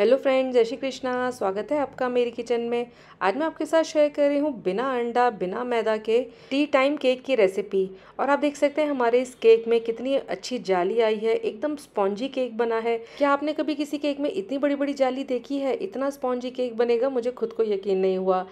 hello friends जय श्री कृष्णा स्वागत है आपका मेरी किचन में आज मैं आपके साथ शेयर कर रही हूँ बिना अंडा बिना मैदा के टी टाइम केक की रेसिपी और आप देख सकते हैं हमारे इस केक में कितनी अच्छी जाली आई है एकदम स्पॉन्जी केक बना है क्या आपने कभी किसी केक में इतनी बड़ी बड़ी जाली देखी है इतना स्पॉन्जी केक बनेगा मुझे खुद को यकीन नहीं हुआ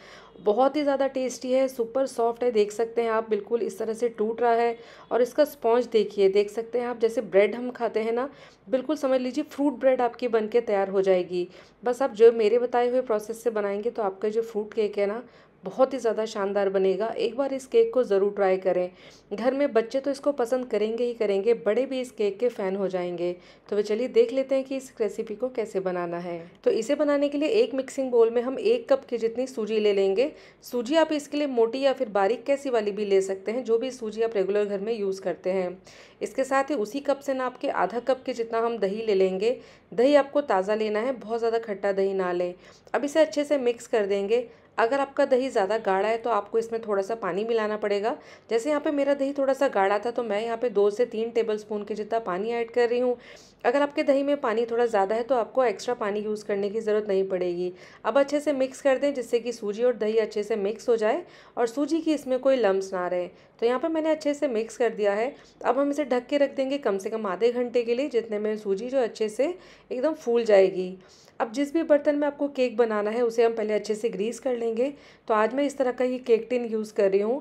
बहुत ही ज़्यादा टेस्टी है सुपर सॉफ्ट है देख सकते हैं आप बिल्कुल इस तरह से टूट रहा है और इसका स्पॉन्ज देखिए देख सकते हैं आप जैसे ब्रेड हम खाते हैं ना बिल्कुल समझ लीजिए फ्रूट ब्रेड आपकी बन के तैयार हो जाएगी बस आप जो मेरे बताए हुए प्रोसेस से बनाएंगे तो आपका जो फ्रूट केक है ना बहुत ही ज़्यादा शानदार बनेगा एक बार इस केक को ज़रूर ट्राई करें घर में बच्चे तो इसको पसंद करेंगे ही करेंगे बड़े भी इस केक के फ़ैन हो जाएंगे तो वे चलिए देख लेते हैं कि इस रेसिपी को कैसे बनाना है तो इसे बनाने के लिए एक मिक्सिंग बोल में हम एक कप की जितनी सूजी ले लेंगे सूजी आप इसके लिए मोटी या फिर बारीक कैसी वाली भी ले सकते हैं जो भी सूजी आप रेगुलर घर में यूज़ करते हैं इसके साथ ही उसी कप से ना आपके आधा कप के जितना हम दही ले लेंगे दही आपको ताज़ा लेना है बहुत ज़्यादा खट्टा दही ना लें अब इसे अच्छे से मिक्स कर देंगे अगर आपका दही ज़्यादा गाढ़ा है तो आपको इसमें थोड़ा सा पानी मिलाना पड़ेगा जैसे यहाँ पे मेरा दही थोड़ा सा गाढ़ा था तो मैं यहाँ पे दो से तीन टेबल स्पून के जितना पानी ऐड कर रही हूँ अगर आपके दही में पानी थोड़ा ज़्यादा है तो आपको एक्स्ट्रा पानी यूज़ करने की ज़रूरत नहीं पड़ेगी अब अच्छे से मिक्स कर दें जिससे कि सूजी और दही अच्छे से मिक्स हो जाए और सूजी की इसमें कोई लम्ब ना रहे तो यहाँ पर मैंने अच्छे से मिक्स कर दिया है अब हम इसे ढक के रख देंगे कम से कम आधे घंटे के लिए जितने में सूजी जो अच्छे से एकदम फूल जाएगी अब जिस भी बर्तन में आपको केक बनाना है उसे हम पहले अच्छे से ग्रीस कर लेंगे तो आज मैं इस तरह का ये केक टिन यूज़ कर रही हूँ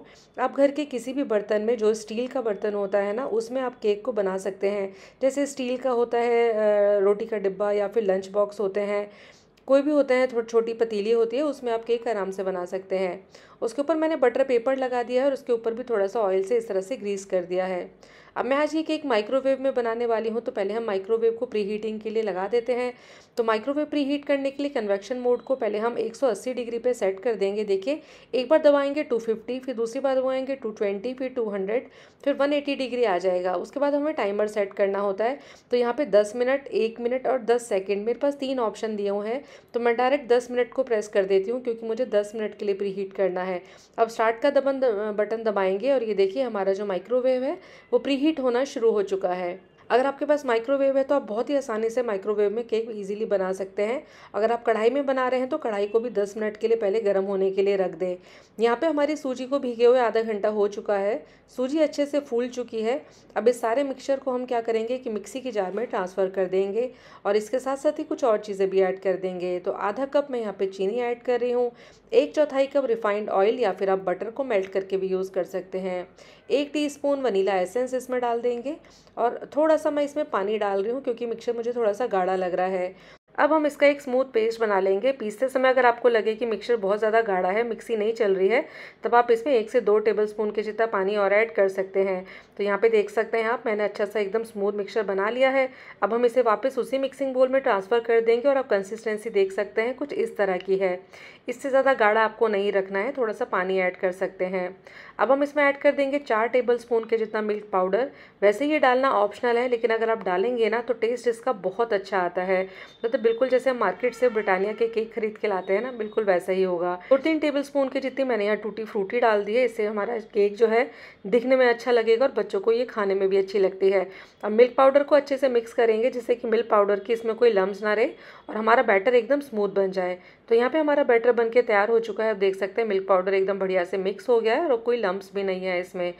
आप घर के किसी भी बर्तन में जो स्टील का बर्तन होता है ना उसमें आप केक को बना सकते हैं जैसे स्टील का होता है रोटी का डिब्बा या फिर लंच बॉक्स होते हैं कोई भी होता है थोड़ी छोटी पतीली होती है उसमें आप केक आराम से बना सकते हैं उसके ऊपर मैंने बटर पेपर लगा दिया है और उसके ऊपर भी थोड़ा सा ऑयल से इस तरह से ग्रीस कर दिया है अब मैं आज ये केक माइक्रोवेव में बनाने वाली हूँ तो पहले हम माइक्रोवेव को प्री हीटिंग के लिए लगा देते हैं तो माइक्रोवेव प्री हीट करने के लिए कन्वेक्शन मोड को पहले हम 180 डिग्री पे सेट कर देंगे देखिए एक बार दबाएंगे 250 फिर दूसरी बार दबाएंगे 220 फिर 200 फिर 180 डिग्री आ जाएगा उसके बाद हमें टाइमर सेट करना होता है तो यहाँ पर दस मिनट एक मिनट और दस सेकेंड मेरे पास तीन ऑप्शन दिए हुए हैं तो मैं डायरेक्ट दस मिनट को प्रेस कर देती हूँ क्योंकि मुझे दस मिनट के लिए प्री हीट करना है अब स्टार्ट का दबन बटन दबाएंगे और ये देखिए हमारा जो माइक्रोवेव है वो प्री हीट होना शुरू हो चुका है अगर आपके पास माइक्रोवेव है तो आप बहुत ही आसानी से माइक्रोवेव में केक ईजिली बना सकते हैं अगर आप कढ़ाई में बना रहे हैं तो कढ़ाई को भी दस मिनट के लिए पहले गर्म होने के लिए रख दें यहाँ पे हमारी सूजी को भीगे हुए आधा घंटा हो चुका है सूजी अच्छे से फूल चुकी है अब इस सारे मिक्सचर को हम क्या करेंगे कि मिक्सी के जार में ट्रांसफ़र कर देंगे और इसके साथ साथ ही कुछ और चीज़ें भी ऐड कर देंगे तो आधा कप मैं यहाँ पर चीनी ऐड कर रही हूँ एक चौथाई कप रिफाइंड ऑयल या फिर आप बटर को मेल्ट करके भी यूज़ कर सकते हैं एक टी वनीला एसेंस इसमें डाल देंगे और थोड़ा सा मैं इसमें पानी डाल रही हूँ क्योंकि मिक्सचर मुझे थोड़ा सा गाढ़ा लग रहा है अब हम इसका एक स्मूथ पेस्ट बना लेंगे पीसते समय अगर आपको लगे कि मिक्सचर बहुत ज़्यादा गाढ़ा है मिक्सी नहीं चल रही है तब आप इसमें एक से दो टेबल स्पून के जितना पानी और ऐड कर सकते हैं तो यहाँ पे देख सकते हैं आप मैंने अच्छा सा एकदम स्मूथ मिक्सचर बना लिया है अब हम इसे वापस उसी मिक्सिंग बोल में ट्रांसफ़र कर देंगे और आप कंसिस्टेंसी देख सकते हैं कुछ इस तरह की है इससे ज़्यादा गाढ़ा आपको नहीं रखना है थोड़ा सा पानी ऐड कर सकते हैं अब हम इसमें ऐड कर देंगे चार टेबल स्पून के जितना मिल्क पाउडर वैसे ये डालना ऑप्शनल है लेकिन अगर आप डालेंगे ना तो टेस्ट इसका बहुत अच्छा आता है मतलब बिल्कुल जैसे हम मार्केट से ब्रिटानिया के केक खरीद के लाते हैं ना बिल्कुल वैसा ही होगा दो तीन टेबल स्पून की जितनी मैंने यहाँ टूटी फ्रूटी डाल दी है इससे हमारा केक जो है दिखने में अच्छा लगेगा और बच्चों को ये खाने में भी अच्छी लगती है अब मिल्क पाउडर को अच्छे से मिक्स करेंगे जिससे कि मिल्क पाउडर की इसमें कोई लम्ब ना रहे और हमारा बैटर एकदम स्मूथ बन जाए तो यहाँ पे हमारा बैटर बन के तैयार हो चुका है आप देख सकते हैं मिल्क पाउडर एकदम बढ़िया से मिक्स हो गया है और कोई लम्ब भी नहीं है इसमें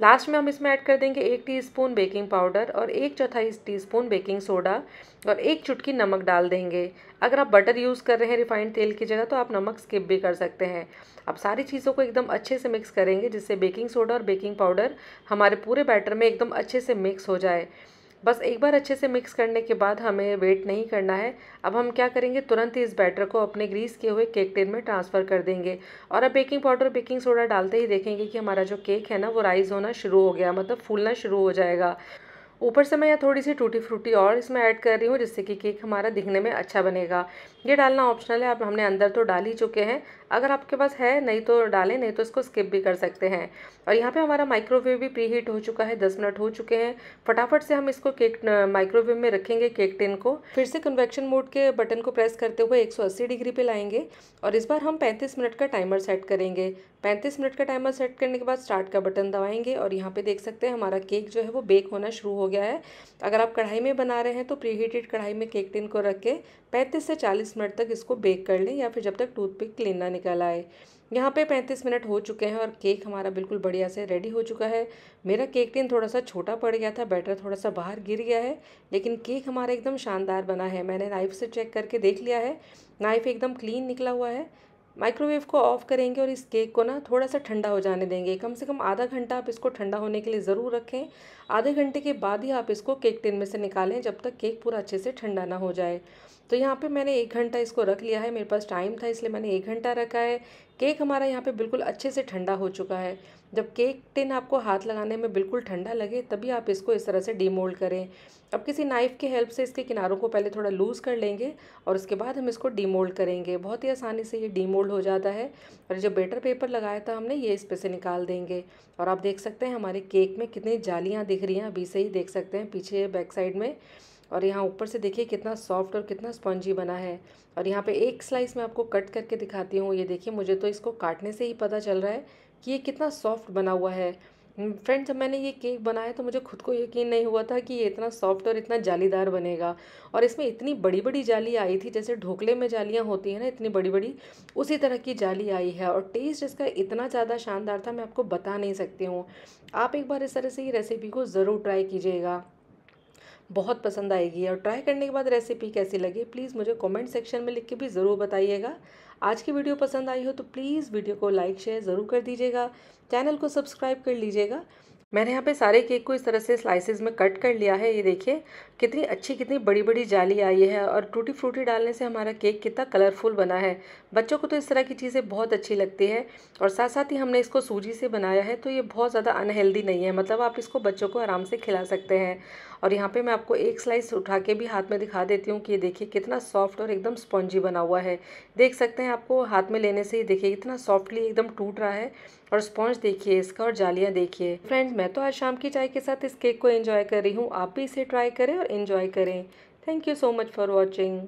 लास्ट में हम इसमें ऐड कर देंगे एक टीस्पून बेकिंग पाउडर और एक चौथाई टीस्पून बेकिंग सोडा और एक चुटकी नमक डाल देंगे अगर आप बटर यूज़ कर रहे हैं रिफाइंड तेल की जगह तो आप नमक स्किप भी कर सकते हैं अब सारी चीज़ों को एकदम अच्छे से मिक्स करेंगे जिससे बेकिंग सोडा और बेकिंग पाउडर हमारे पूरे बैटर में एकदम अच्छे से मिक्स हो जाए बस एक बार अच्छे से मिक्स करने के बाद हमें वेट नहीं करना है अब हम क्या करेंगे तुरंत ही इस बैटर को अपने ग्रीस किए हुए केक टेन में ट्रांसफ़र कर देंगे और अब बेकिंग पाउडर बेकिंग सोडा डालते ही देखेंगे कि हमारा जो केक है ना वो राइज़ होना शुरू हो गया मतलब फूलना शुरू हो जाएगा ऊपर से मैं यहाँ थोड़ी सी टूटी फ्रूटी और इसमें ऐड कर रही हूँ जिससे कि केक हमारा दिखने में अच्छा बनेगा ये डालना ऑप्शनल है आप हमने अंदर तो डाल ही चुके हैं अगर आपके पास है नहीं तो डालें नहीं तो इसको स्किप भी कर सकते हैं और यहाँ पे हमारा माइक्रोवेव भी प्री हीट हो चुका है दस मिनट हो चुके हैं फटाफट से हम इसको केक माइक्रोवेव में रखेंगे केक टिन को फिर से कन्वेक्शन मोड के बटन को प्रेस करते हुए एक डिग्री पर लाएंगे और इस बार हम पैंतीस मिनट का टाइमर सेट करेंगे पैंतीस मिनट का टाइमर सेट करने के बाद स्टार्ट का बटन दबाएंगे और यहाँ पर देख सकते हैं हमारा केक जो है वो बेक होना शुरू हो गया है अगर आप कढ़ाई में बना रहे हैं तो प्री हीटेड कढ़ाई में केक टिन को रख के पैंतीस से चालीस मिनट तक इसको बेक कर लें या फिर जब तक टूथपिक क्लीन ना निकल आए यहाँ पे पैंतीस मिनट हो चुके हैं और केक हमारा बिल्कुल बढ़िया से रेडी हो चुका है मेरा केक टिन थोड़ा सा छोटा पड़ गया था बैटर थोड़ा सा बाहर गिर गया है लेकिन केक हमारा एकदम शानदार बना है मैंने नाइफ़ से चेक करके देख लिया है नाइफ़ एकदम क्लीन निकला हुआ है माइक्रोवेव को ऑफ़ करेंगे और इस केक को ना थोड़ा सा ठंडा हो जाने देंगे कम से कम आधा घंटा आप इसको ठंडा होने के लिए ज़रूर रखें आधे घंटे के बाद ही आप इसको केक टिन में से निकालें जब तक केक पूरा अच्छे से ठंडा ना हो जाए तो यहाँ पे मैंने एक घंटा इसको रख लिया है मेरे पास टाइम था इसलिए मैंने एक घंटा रखा है केक हमारा यहाँ पे बिल्कुल अच्छे से ठंडा हो चुका है जब केक टिन आपको हाथ लगाने में बिल्कुल ठंडा लगे तभी आप इसको इस तरह से डीमोल्ड करें अब किसी नाइफ़ की हेल्प से इसके किनारों को पहले थोड़ा लूज़ कर लेंगे और उसके बाद हम इसको डीमोल्ड करेंगे बहुत ही आसानी से ये डीमोल्ड हो जाता है और जो बेटर पेपर लगाया था हमने ये इस पे से निकाल देंगे और आप देख सकते हैं हमारे केक में कितनी जालियाँ दिख रही हैं अभी से ही देख सकते हैं पीछे बैक साइड में और यहाँ ऊपर से देखिए कितना सॉफ्ट और कितना स्पंजी बना है और यहाँ पे एक स्लाइस मैं आपको कट करके दिखाती हूँ ये देखिए मुझे तो इसको काटने से ही पता चल रहा है कि ये कितना सॉफ्ट बना हुआ है फ्रेंड जब मैंने ये केक बनाया तो मुझे खुद को यकीन नहीं हुआ था कि ये इतना सॉफ्ट और इतना जालीदार बनेगा और इसमें इतनी बड़ी बड़ी जाली आई थी जैसे ढोकले में जालियाँ होती हैं ना इतनी बड़ी बड़ी उसी तरह की जाली आई है और टेस्ट इसका इतना ज़्यादा शानदार था मैं आपको बता नहीं सकती हूँ आप एक बार इस तरह से ये रेसिपी को ज़रूर ट्राई कीजिएगा बहुत पसंद आएगी और ट्राई करने के बाद रेसिपी कैसी लगी प्लीज़ मुझे कमेंट सेक्शन में लिख के भी ज़रूर बताइएगा आज की वीडियो पसंद आई हो तो प्लीज़ वीडियो को लाइक शेयर ज़रूर कर दीजिएगा चैनल को सब्सक्राइब कर लीजिएगा मैंने यहाँ पे सारे केक को इस तरह से स्लाइसेस में कट कर लिया है ये देखिए कितनी अच्छी कितनी बड़ी बड़ी जाली आई है और टूटी फ्रूटी डालने से हमारा केक कितना कलरफुल बना है बच्चों को तो इस तरह की चीज़ें बहुत अच्छी लगती है और साथ साथ ही हमने इसको सूजी से बनाया है तो ये बहुत ज़्यादा अनहेल्दी नहीं है मतलब आप इसको बच्चों को आराम से खिला सकते हैं और यहाँ पे मैं आपको एक स्लाइस उठा के भी हाथ में दिखा देती हूँ कि ये देखिए कितना सॉफ्ट और एकदम स्पॉन्जी बना हुआ है देख सकते हैं आपको हाथ में लेने से ही देखिए इतना सॉफ्टली एकदम टूट रहा है और स्पॉन्ज देखिए इसका और जालियाँ देखिए फ्रेंड्स मैं तो आज शाम की चाय के साथ इस केक को इन्जॉय कर रही हूँ आप भी इसे ट्राई करें और इन्जॉय करें thank you so much for watching